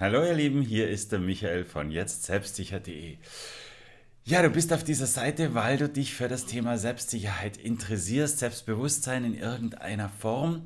Hallo ihr Lieben, hier ist der Michael von jetztselbstsicher.de. Ja, du bist auf dieser Seite, weil du dich für das Thema Selbstsicherheit interessierst, Selbstbewusstsein in irgendeiner Form.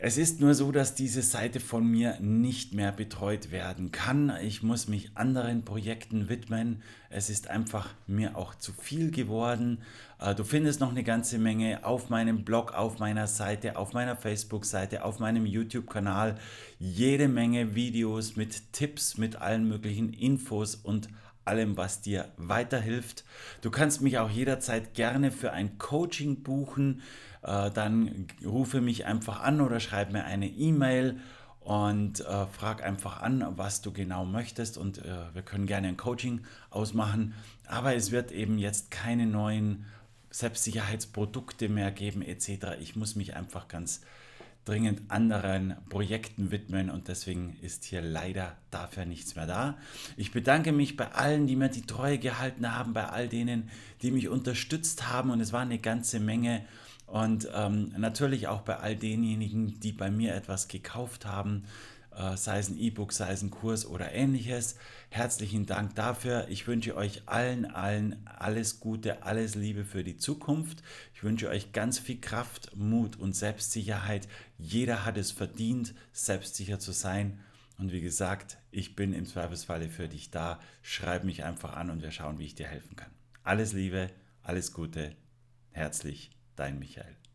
Es ist nur so, dass diese Seite von mir nicht mehr betreut werden kann. Ich muss mich anderen Projekten widmen. Es ist einfach mir auch zu viel geworden. Äh, du findest noch eine ganze Menge auf meinem Blog, auf meiner Seite, auf meiner Facebook-Seite, auf meinem YouTube-Kanal. Jede Menge Videos mit Tipps, mit allen möglichen Infos und allem, was dir weiterhilft. Du kannst mich auch jederzeit gerne für ein Coaching buchen. Äh, dann rufe mich einfach an oder schreib mir eine E-Mail und äh, frag einfach an, was du genau möchtest. Und äh, wir können gerne ein Coaching ausmachen. Aber es wird eben jetzt keine neuen Selbstsicherheitsprodukte mehr geben etc. Ich muss mich einfach ganz dringend anderen Projekten widmen und deswegen ist hier leider dafür nichts mehr da. Ich bedanke mich bei allen, die mir die Treue gehalten haben, bei all denen, die mich unterstützt haben und es war eine ganze Menge. Und ähm, natürlich auch bei all denjenigen, die bei mir etwas gekauft haben, äh, sei es ein E-Book, sei es ein Kurs oder ähnliches. Herzlichen Dank dafür. Ich wünsche euch allen, allen alles Gute, alles Liebe für die Zukunft. Ich wünsche euch ganz viel Kraft, Mut und Selbstsicherheit. Jeder hat es verdient, selbstsicher zu sein. Und wie gesagt, ich bin im Zweifelsfalle für dich da. Schreib mich einfach an und wir schauen, wie ich dir helfen kann. Alles Liebe, alles Gute. Herzlich, dein Michael.